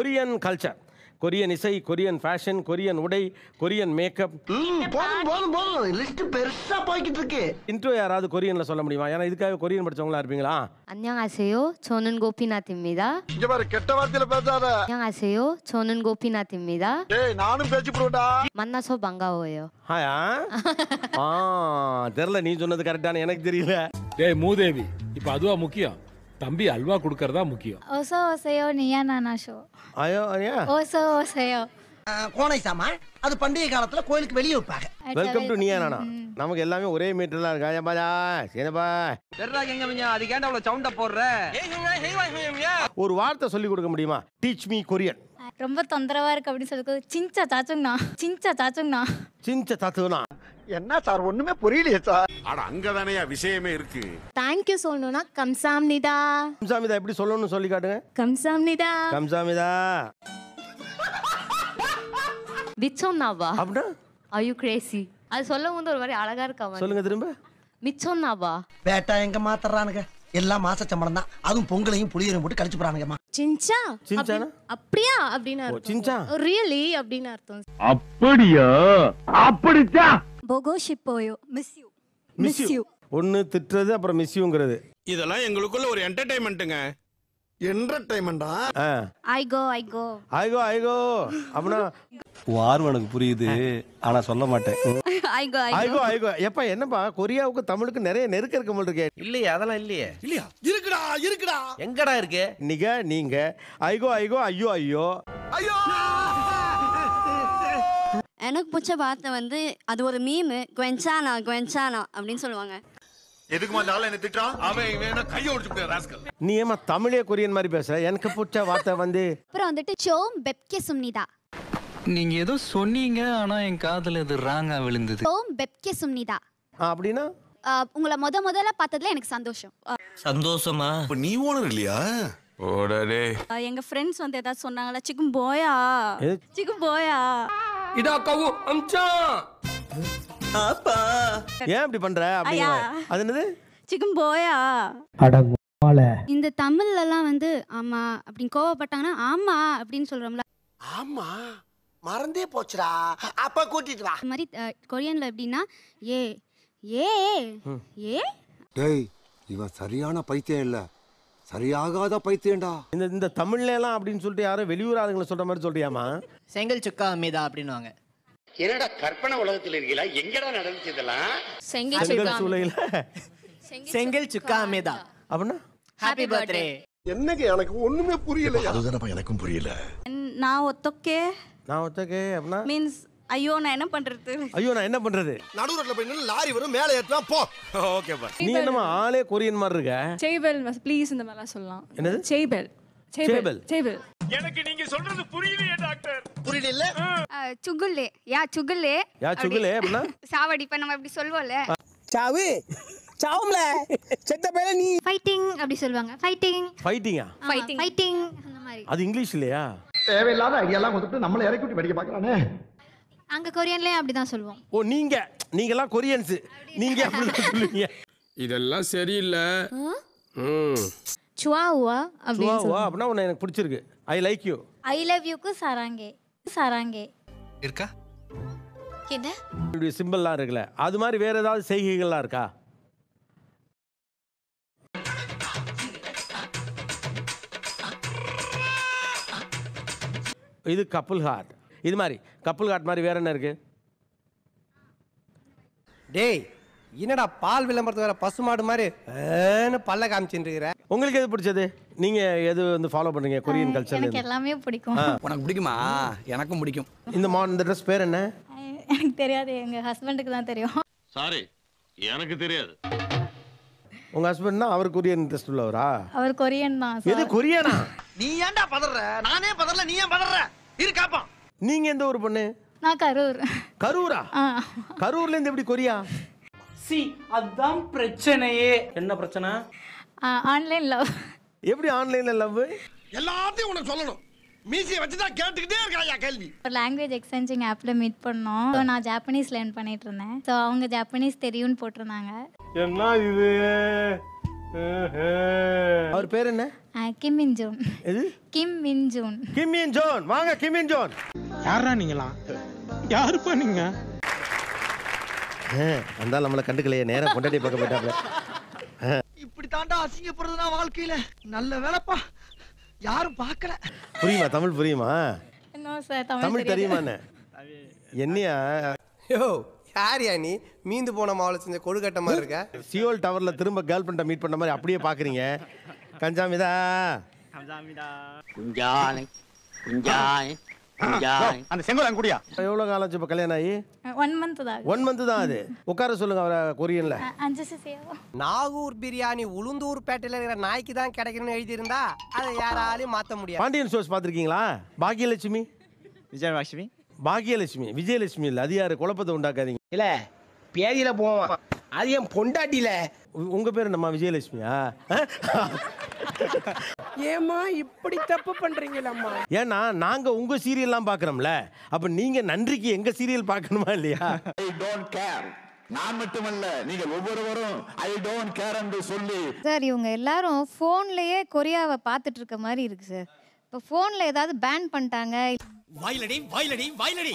Korean culture Korean இசை Korean fashion Korean உடை Korean makeup போதும் லிஸ்ட் பெருசா போய்கிட்டு இருக்கு இன்ட்ரோ யாராவது கொரியன்ல சொல்ல முடியுமா ஏன்னா இதுக்காக கொரியன் படிச்சவங்களா இருப்பீங்களா சோனன் கோபிநாத் 고피나트입니다. இங்க பாரு கெட்ட வார்த்தையில பேசாத. சோனன் கோபிநாத் 고피나트입니다. டேய் நானும் பேசி புரோடா. 만나서 반가워요. ஹாயா. ஆ ah? ah, தெரியல நீ சொன்னது கரெக்டான எனக்கு தெரியல. டேய் மூதேவி இப்போ அதுவா முக்கியம். தம்பி அல்வா குடுக்கறதா முக்கியம் ஓசோ ஓசையோ நீயா நானா ஷோ ஐயோ ஐயா ஓசோ ஓசையோ கோனை சாமா அது பண்டைய காலத்துல கோயிலுக்கு வெளியே வைப்பாங்க வெல்கம் டு நீயா நானா நமக்கு எல்லாமே ஒரே மீட்டர் தான் இருக்கா ஏன்பா சேனப்பா வெர்ரா எங்க அது கேண்டா அவ்வளவு சவுண்ட போடுற ஒரு வார்த்தை சொல்லி கொடுக்க முடியுமா டீச் மீ கொரியன் ரொம்ப தொந்தரவா இருக்கு அப்படின்னு சொல்லி சிஞ்சா சாச்சுங்கண்ணா சிஞ்சா சாச்சுங்கண்ணா சிஞ்ச சாத்துனா என்ன சார் ஒண்ணுமே புரியலையே சார் அட அங்கதானே விஷயமே இருக்கு தேங்க்யூ சொல்லணும்னா கம்சாம்னிதா கம்சாமிதா எப்படி சொல்லணும்னு சொல்லி காட்டுங்க கம்சாம்னிதா கம்சாமிதா மிச்சம்னாவா அப்படின் ஆர் யூ கிரேசி அது சொல்லும் போது ஒரு மாதிரி அழகா இருக்கா சொல்லுங்க திரும்ப மிச்சம்னாவா பேட்டா எங்க மாத்துறானுங்க எல்லாம் மாச சம்பளம் தான் அதுவும் பொங்கலையும் புளியரையும் போட்டு கழிச்சு போறானுங்கம்மா சின்சா சின்சானா அப்படியா அப்படின்னு அர்த்தம் சின்சா ரியலி அப்படின்னு அர்த்தம் அப்படியா அப்படிச்சா போகோ ஷிப்போயோ மிஸ் யூ மிஸ் யூ ஒன்னு திட்டுறது அப்புறம் மிஸ் யூங்கிறது இதெல்லாம் எங்களுக்குள்ள ஒரு என்டர்டெயின்மெண்ட்டுங்க என்டர்டெயின்மெண்டா ஐ கோ ஐ கோ ஐ கோ ஐ கோ அப்படின்னா வார்வம் எனக்கு புரியுது ஆனா சொல்ல மாட்டேன் ஐ கோ ஐ கோ ஐ கோ எப்பா என்னப்பா கொரியாவுக்கு தமிழுக்கு நிறைய நெருக்கம் இருக்க மாட்டிருக்கே இல்லையா அதெல்லாம் இல்லையே இல்லையா இருக்குடா எங்கடா இருக்கு நீங்க நீங்க ஐகோ ஐகோ ஐயோ ஐயோ ஐயோ எனக்கு பிடிச்ச வார்த்தை வந்து அது ஒரு மீமு குவென்சானா குவென்சானா அப்படின்னு சொல்லுவாங்க கொரியன் மாதிரி பேசுற எனக்கு பிடிச்ச வார்த்தை வந்துட்டு நீங்க ஏதோ சொன்னீங்க ஆனா என் காதுல இது ராங்கா விழுந்தது அப்படின்னா உங்களை முத முதல்ல பார்த்ததுல எனக்கு சந்தோஷம் சந்தோஷமா இப்ப நீ ஓனர் இல்லையா ஓடடே எங்க ஃப்ரெண்ட்ஸ் வந்து ஏதாவது சொன்னாங்களா சிக்கும் போயா சிக்கும் போயா இதா கவு அம்ச்சா ஆப்பா ஏன் இப்படி பண்ற அப்படி அது என்னது சிக்கும் போயா அட இந்த எல்லாம் வந்து ஆமா அப்படின்னு கோவப்பட்டாங்கன்னா ஆமா அப்படின்னு சொல்றோம்ல ஆமா மறந்தே போச்சுடா அப்ப கூட்டிட்டு வா மாதிரி கொரியன்ல எப்படின்னா ஏ ஏ ஏ டேய் இவன் சரியான பைத்தியம் இல்ல சரியாகாத பைத்தியம்டா இந்த இந்த தமிழ்ல எல்லாம் அப்படின்னு சொல்லிட்டு யாரும் வெளியூர் ஆளுங்களை சொல்ற மாதிரி சொல்றியாமா செங்கல் சுக்கா அமைதா அப்படின்னுவாங்க என்னடா கற்பனை உலகத்தில் இருக்கீங்களா எங்கடா நடந்துச்சு இதெல்லாம் செங்கல் சுக்கா சூளையில செங்கல் சுக்கா அம்மிதா அப்படின்னா ஹாப்பி பர்த்டே என்னங்க எனக்கு ஒண்ணுமே புரியல அதுதானப்பா எனக்கும் புரியல நான் ஒத்தோக்கே நான் ஒத்தோக்கே அப்படின்னா மீன்ஸ் ஐயோ நான் என்ன பண்றது ஐயோ நான் என்ன பண்றது நடு ரோட்ல போய் நின்னு லாரி வரும் மேலே ஏத்தலாம் போ ஓகே பா நீ என்னமா ஆளே கொரியன் மாதிரி இருக்க சேபல் ப்ளீஸ் இந்த மாதிரிலாம் சொல்லலாம் என்னது சேபல் சேபல் சேபல் எனக்கு நீங்க சொல்றது புரியலையே டாக்டர் புரியல சுகுல்லே யா சுகுல்லே யா சுகுல்லே அப்படினா சாவடி நம்ம இப்படி சொல்வோம்ல சாவு சாவும்ல செத்த பேல நீ ஃபைட்டிங் அப்படி சொல்வாங்க ஃபைட்டிங் ஃபைட்டிங்கா ஃபைட்டிங் ஃபைட்டிங் அந்த மாதிரி அது இங்கிலீஷ் இல்லையா தேவையில்லாத ஐடியா எல்லாம் கொடுத்துட்டு நம்மள இறக்கி விட்டு படிக்க அங்க கொரியன்லயே அப்படிதான் சொல்லுவோம் ஓ நீங்க எல்லாம் கொரியன்ஸ் நீங்க அப்படி சொல்லுவீங்க இதெல்லாம் சரியில்லை ம் சுவாவா அப்படி சுவாவா அப்படினா அப்படின்னா எனக்கு பிடிச்சிருக்கு I like you I love யூக்கு சாராங்கே சராங்கே இருக்கா என்ன இப்படி சிம்பிளா இருக்கல அது மாதிரி வேற ஏதாவது செய்கைகள்லாம் இருக்கா இது கப்புல் ஹார்ட் இது மாதிரி கப்பல் காட் மாதிரி வேற என்ன இருக்கு டேய் என்னடா பால் விளம்பரத்து வேற பசுமாடு மாதிரி ஏன்னு பல்ல இருக்கிற உங்களுக்கு எது பிடிச்சது நீங்க எது வந்து ஃபாலோ பண்றீங்க கொரியன் கல்ச்சர் எனக்கு எல்லாமே பிடிக்கும் உனக்கு பிடிக்குமா எனக்கும் பிடிக்கும் இந்த மாடல் இந்த ட்ரெஸ் பேர் என்ன எனக்கு தெரியாது எங்க ஹஸ்பண்டுக்கு தான் தெரியும் சாரி எனக்கு தெரியாது உங்க ஹஸ்பண்ட்னா அவர் கொரியன் இன்ட்ரஸ்ட் உள்ளவரா அவர் கொரியன் தான் எது கொரியனா நீ ஏன்டா பதற நானே பதறல நீ ஏன் பதறற இரு காப்பான் நீங்க எந்த ஊர் பொண்ணு நான் கரூர் கரூரா கரூர்ல இருந்து எப்படி கொரியா சி அதான் பிரச்சனையே என்ன பிரச்சனை ஆன்லைன் லவ் எப்படி ஆன்லைன்ல லவ் எல்லாத்தையும் உனக்கு சொல்லணும் மீசியை வச்சு தான் கேட்டுக்கிட்டே இருக்காயா கல்வி ஒரு லாங்குவேஜ் எக்ஸ்சேஞ்சிங் ஆப்பில் மீட் பண்ணோம் ஸோ நான் ஜாப்பனீஸ் லேர்ன் பண்ணிட்டு இருந்தேன் ஸோ அவங்க ஜாப்பனீஸ் தெரியும்னு போட்டிருந்தாங்க என்ன இது அவர் பேர் என்ன கிம் மின் ஜூன் கிம் மின் ஜூன் கிம் மின் ஜூன் வாங்க கிம் மின் ஜூன் யாரா நீங்களா யாருப்பா நீங்க வந்தால் நம்மளை கண்டுக்கலையே நேரம் கொண்டாடி பார்க்க போயிட்டாப்ல இப்படி தாண்டா அசிங்கப்படுறதுனா வாழ்க்கையில நல்ல வேலைப்பா யாரும் பார்க்கல புரியுமா தமிழ் புரியுமா தமிழ் தெரியுமா என்னையா யோ யாரியா நீ மீந்து போன மாவளை செஞ்ச கொழுக்கட்ட மாதிரி இருக்க சியோல் டவர்ல திரும்ப கேர்ள் ஃப்ரெண்டை மீட் பண்ண மாதிரி அப்படியே பாக்குறீங்க கஞ்சாமிதா கஞ்சாமிதா குஞ்சானை குஞ்சானை அந்த செங்கோல் குடியா எவ்வளவு காலம் ஆச்சு இப்ப கல்யாணம் ஆகி ஒன் மந்த் தான் ஒன் மந்த் தான் அது உட்கார சொல்லுங்க அவரை கொரியன்ல நாகூர் பிரியாணி உளுந்தூர் பேட்டையில இருக்கிற நாய்க்கு தான் கிடைக்கணும்னு எழுதியிருந்தா அதை யாராலையும் மாத்த முடியாது பாண்டியன் ஷோஸ் பாத்திருக்கீங்களா பாக்கியலட்சுமி விஜயலட்சுமி பாக்கியலட்சுமி விஜயலட்சுமி இல்ல அது யாரு குழப்பத்தை உண்டாக்காதீங்க இல்ல பேதியில போவோம் அது என் பொண்டாட்டில உங்க பேர் நம்ம விஜயலட்சுமியா ஏமா இப்படி தப்பு பண்றீங்களம்மா ஏன்னா நாங்க உங்க சீரியல்லாம் பாக்குறோம்ல அப்ப நீங்க நன்றிக்கு எங்க சீரியல் பார்க்கணுமா இல்லையா ஐ டோன்ட் கேர் நான் மட்டுமல்ல நீங்க ஒவ்வொருவரும் ஐ டோன்ட் கேர் என்று சொல்லி சார் இவங்க எல்லாரும் போன்லயே கொரியாவை பார்த்துட்டு இருக்க மாதிரி இருக்கு சார் இப்போ ஃபோனில் ஏதாவது பேன் பண்ணிட்டாங்க வாயிலடி வாயிலடி வாயிலடி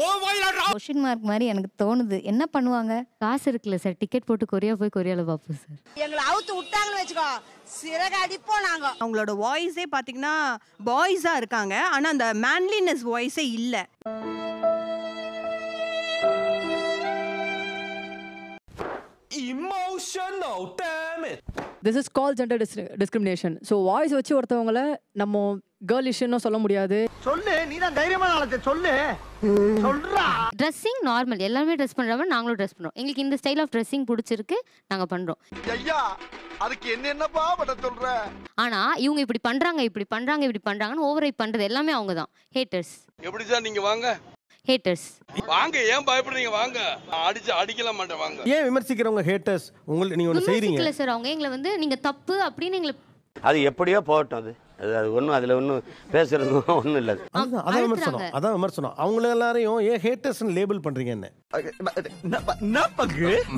ஓ வாயிலடா கொஷின் மார்க் மாதிரி எனக்கு தோணுது என்ன பண்ணுவாங்க காசு இருக்குல்ல சார் டிக்கெட் போட்டு கொரியா போய் கொரியால பாப்போம் சார் எங்களை அவுத்து விட்டாங்கன்னு வச்சுக்கோ சிறக அடிப்போம் நாங்க அவங்களோட வாய்ஸே பாத்தீங்கன்னா பாய்ஸா இருக்காங்க ஆனா அந்த மேன்லினஸ் வாய்ஸே இல்ல emotional damn it this is call gender discrimination so voice வச்சு ஒருத்தவங்களை நம்ம கேர்ள் கேர்லிஷ்னு சொல்ல முடியாது சொல்லு நீ தான் தைரியமான ஆளத்தை சொல்லு சொல்றா ட்ரெஸ்ஸிங் நார்மல் எல்லாமே ட்ரெஸ் பண்றவங்க நாங்களும் ட்ரெஸ் பண்றோம் எங்களுக்கு இந்த ஸ்டைல் ஆஃப் ட்ரெஸ்ஸிங் பிடிச்சிருக்கு நாங்க பண்றோம் ஐயா அதுக்கு என்ன என்னப்பா பண்ண சொல்ற ஆனா இவங்க இப்படி பண்றாங்க இப்படி பண்றாங்க இப்படி பண்றாங்கன்னு ஓவரை பண்றது எல்லாமே அவங்க தான் ஹேட்டர்ஸ் எப்படி சார் நீங்க வாங்க ஹேட்டர்ஸ் வாங்க ஏன் பயப்படுறீங்க வாங்க அடிச்சு அடிக்கல மாட்டேன் வாங்க ஏன் விமர்சிக்கிறவங்க ஹேட்டர்ஸ் உங்களுக்கு நீங்க ஒன்று செய்றீங்க இல்ல சார் அவங்க எங்களை வந்து நீங்க தப்பு அப்படின்னு எங்களை அது எப்படியோ போகட்டும் அது அது அது ஒன்றும் அதில் ஒன்றும் பேசுறது ஒன்றும் இல்லை அதான் விமர்சனம் அதான் விமர்சனம் அவங்கள எல்லாரையும் ஏன் ஹேட்டர்ஸ்னு லேபிள் பண்றீங்க என்ன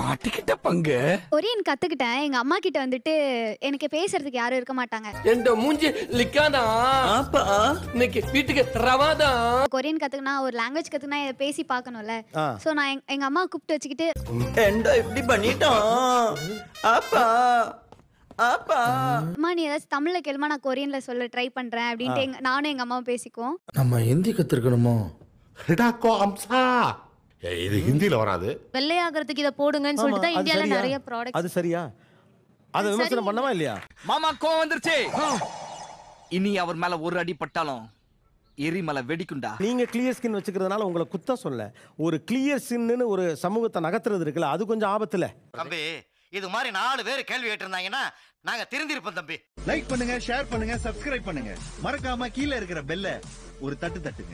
மாட்டிக்கிட்ட பங்கு கொரியன் கத்துக்கிட்டேன் எங்க அம்மா கிட்ட வந்துட்டு எனக்கு பேசுறதுக்கு யாரும் இருக்க மாட்டாங்க எந்த மூஞ்சி லிக்காதா இன்னைக்கு வீட்டுக்கு ரவாதா கொரியன் கத்துக்கினா ஒரு லாங்குவேஜ் கத்துக்கினா இதை பேசி பார்க்கணும்ல சோ நான் எங்க அம்மா கூப்பிட்டு வச்சுக்கிட்டு இப்படி பண்ணிட்டோம் அப்பா ஏதாச்சும் கொரியன்ல சொல்ல ட்ரை நானும் பேசிக்குவோம் நம்ம ஹிந்தி கத்துருக்கணுமோ இது வராது இதை போடுங்கன்னு நிறைய ப்ராடக்ட் அது சரியா பண்ணவா இல்லையா மாமா இனி அவர் மேல ஒரு அடி பட்டாலும் எரிமலை வெடிக்குண்டா நீங்க கிளியர் ஸ்கின் வச்சுக்கிறதுனால உங்களை குத்த சொல்ல ஒரு கிளியர் ஸ்கின்னு ஒரு சமூகத்தை நகர்த்துறது இருக்குல்ல அது கொஞ்சம் ஆபத்துல இது மாதிரி நாலு பேர் கேள்வி கேட்டிருந்தாங்கன்னா நாங்க திருந்திருப்போம் தம்பி லைக் பண்ணுங்க ஷேர் பண்ணுங்க சப்ஸ்கிரைப் பண்ணுங்க மறக்காம கீழே இருக்கிற பெல்ல ஒரு தட்டு தட்டுங்க